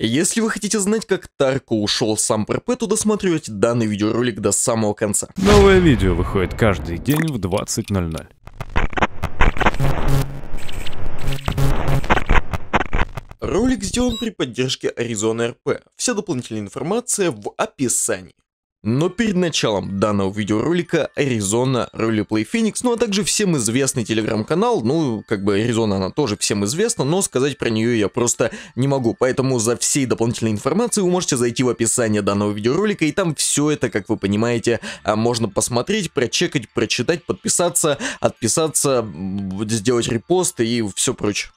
Если вы хотите знать, как Тарко ушел сам ПРП, то досмотрите данный видеоролик до самого конца. Новое видео выходит каждый день в 20.00. Ролик сделан при поддержке Аризоны РП. Вся дополнительная информация в описании. Но перед началом данного видеоролика Arizona Roleplay Phoenix, ну а также всем известный телеграм-канал, ну как бы Arizona она тоже всем известна, но сказать про нее я просто не могу, поэтому за всей дополнительной информацией вы можете зайти в описание данного видеоролика и там все это, как вы понимаете, а, можно посмотреть, прочекать, прочитать, подписаться, отписаться, сделать репост и все прочее.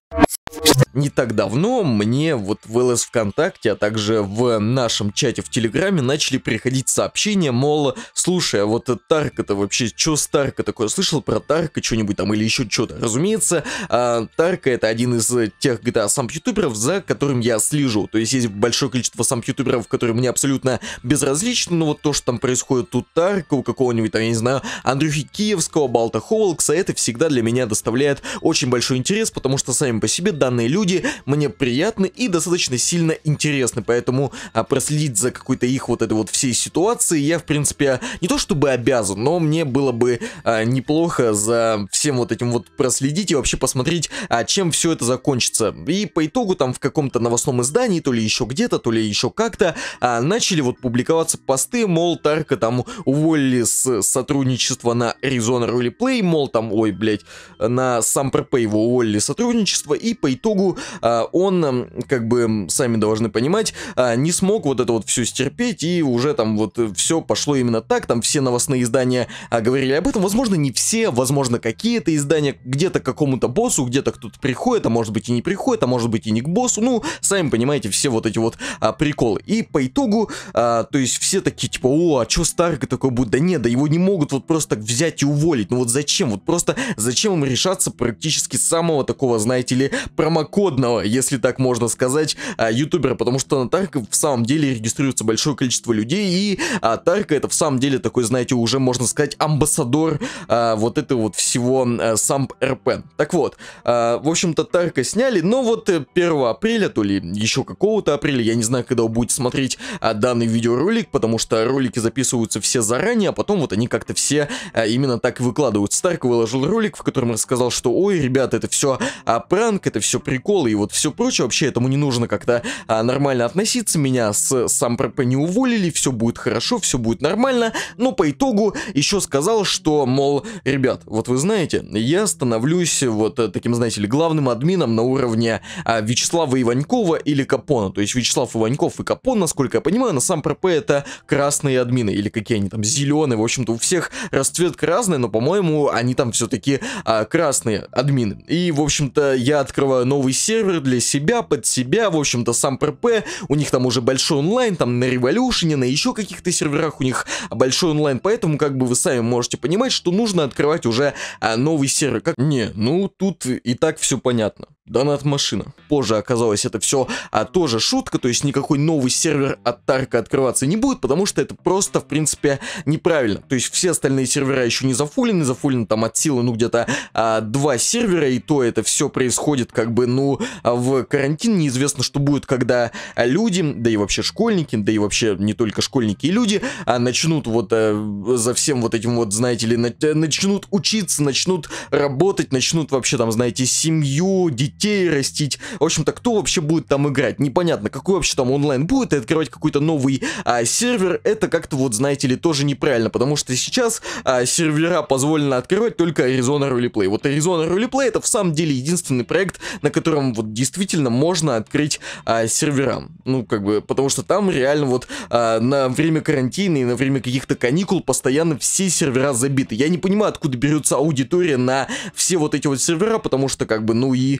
Не так давно мне вот в ЛС ВКонтакте, а также в нашем чате в Телеграме начали приходить сообщения, мол, слушай, а вот Тарка-то вообще, что с Тарка такое? Слышал про Тарка что-нибудь там или еще что-то? Разумеется, а, Тарка это один из тех GTA сам ютуберов, за которым я слежу. То есть есть большое количество сам ютуберов, которые мне абсолютно безразличны, но ну, вот то, что там происходит у Тарка, у какого-нибудь там, я не знаю, Андрюхи Киевского, Балта Холкса, это всегда для меня доставляет очень большой интерес, потому что сами по себе данные люди люди мне приятны и достаточно сильно интересны, поэтому а, проследить за какой-то их вот этой вот всей ситуацией я, в принципе, не то чтобы обязан, но мне было бы а, неплохо за всем вот этим вот проследить и вообще посмотреть, а, чем все это закончится. И по итогу там в каком-то новостном издании, то ли еще где-то, то ли еще как-то, а, начали вот публиковаться посты, мол, Тарка там уволили с сотрудничества на Arizona Roleplay, мол, там, ой, блядь, на сам его уволили сотрудничество, и по итогу а, он, как бы, сами должны понимать, а, не смог вот это вот все стерпеть, и уже там вот э, все пошло именно так, там все новостные издания а, говорили об этом, возможно, не все, возможно, какие-то издания, где-то к какому-то боссу, где-то кто-то приходит, а может быть и не приходит, а может быть и не к боссу, ну, сами понимаете, все вот эти вот а, приколы. И по итогу, а, то есть все такие, типа, о, а чё Старка такой будет? Да нет, да его не могут вот просто так взять и уволить, ну вот зачем? Вот просто зачем им решаться практически самого такого, знаете ли, промокода высококодного, если так можно сказать, а, ютубера, потому что на Тарка в самом деле регистрируется большое количество людей, и а, Тарка это в самом деле такой, знаете, уже можно сказать амбассадор а, вот этого вот всего а, самп РП. Так вот, а, в общем-то Тарка сняли, но вот 1 э, апреля, то ли еще какого-то апреля, я не знаю, когда вы будете смотреть а, данный видеоролик, потому что ролики записываются все заранее, а потом вот они как-то все а, именно так выкладывают. Старк выложил ролик, в котором рассказал, что ой, ребята, это все а, пранк, это все прикольно, приколы и вот все прочее. Вообще этому не нужно как-то а, нормально относиться. Меня с сам прп не уволили, все будет хорошо, все будет нормально. Но по итогу еще сказал, что, мол, ребят, вот вы знаете, я становлюсь вот э, таким, знаете ли, главным админом на уровне а, Вячеслава Иванькова или Капона. То есть Вячеслав Иваньков и Капон, насколько я понимаю, на сам прп это красные админы или какие они там зеленые. В общем-то, у всех расцветка разная, но, по-моему, они там все-таки а, красные админы. И, в общем-то, я открываю новый сервер для себя, под себя, в общем-то сам ПРП, у них там уже большой онлайн, там на Revolution, на еще каких-то серверах у них большой онлайн, поэтому как бы вы сами можете понимать, что нужно открывать уже а, новый сервер. Как... Не, ну тут и так все понятно. Донат машина. Позже оказалось это все а, тоже шутка, то есть никакой новый сервер от Тарка открываться не будет, потому что это просто, в принципе, неправильно. То есть все остальные сервера еще не зафуллены, зафулен там от силы, ну, где-то а, два сервера, и то это все происходит как бы, ну, в карантин. Неизвестно, что будет, когда люди, да и вообще школьники, да и вообще не только школьники и люди, а начнут вот а, за всем вот этим вот, знаете ли, на, начнут учиться, начнут работать, начнут вообще там, знаете, семью, детей, детей растить. В общем-то, кто вообще будет там играть? Непонятно, какой вообще там онлайн будет, и открывать какой-то новый а, сервер, это как-то вот, знаете ли, тоже неправильно, потому что сейчас а, сервера позволено открывать только Arizona Roleplay. Вот Arizona Roleplay это в самом деле единственный проект, на котором вот действительно можно открыть а, сервера. Ну, как бы, потому что там реально вот а, на время карантина и на время каких-то каникул постоянно все сервера забиты. Я не понимаю, откуда берется аудитория на все вот эти вот сервера, потому что, как бы, ну и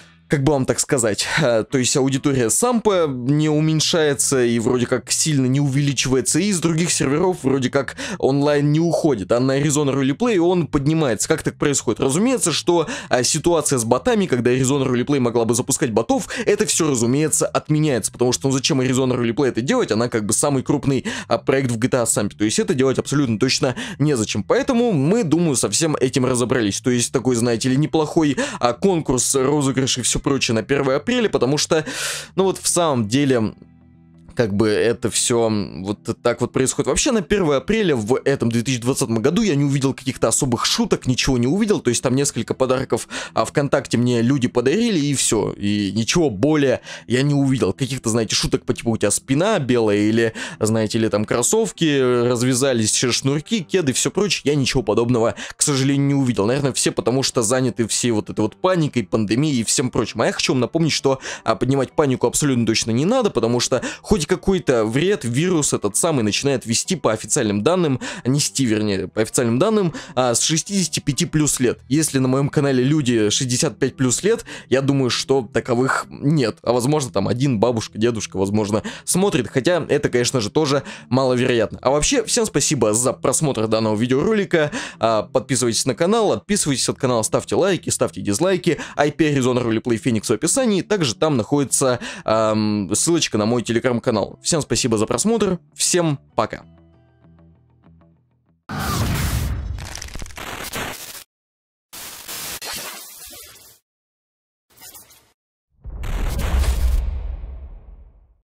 как бы вам так сказать, э, то есть аудитория сампа не уменьшается и вроде как сильно не увеличивается, и из других серверов вроде как онлайн не уходит, а на Arizona Roleplay он поднимается. Как так происходит? Разумеется, что э, ситуация с ботами, когда Arizona Roleplay могла бы запускать ботов, это все, разумеется, отменяется, потому что ну зачем Arizona Roleplay это делать? Она как бы самый крупный э, проект в GTA Сампе, то есть это делать абсолютно точно незачем. Поэтому мы, думаю, со всем этим разобрались. То есть такой, знаете ли, неплохой конкурс розыгрышей все прочее на 1 апреля, потому что, ну вот в самом деле, как бы это все вот так вот происходит. Вообще на 1 апреля в этом 2020 году я не увидел каких-то особых шуток, ничего не увидел, то есть там несколько подарков а, ВКонтакте мне люди подарили и все, и ничего более я не увидел. Каких-то, знаете, шуток по типу у тебя спина белая или, знаете ли, там кроссовки, э, развязались шнурки, кеды, все прочее, я ничего подобного, к сожалению, не увидел. Наверное, все потому что заняты все вот этой вот паникой, пандемией и всем прочим. А я хочу вам напомнить, что а, поднимать панику абсолютно точно не надо, потому что хоть вроде какой-то вред вирус этот самый начинает вести по официальным данным, а нести, вернее, по официальным данным, а, с 65 плюс лет. Если на моем канале люди 65 плюс лет, я думаю, что таковых нет. А возможно, там один бабушка, дедушка, возможно, смотрит, хотя это, конечно же, тоже маловероятно. А вообще, всем спасибо за просмотр данного видеоролика, а, подписывайтесь на канал, подписывайтесь от канала, ставьте лайки, ставьте дизлайки, IP Arizona Roleplay Phoenix в описании, также там находится эм, ссылочка на мой телеграм-канал, канал. Всем спасибо за просмотр, всем пока.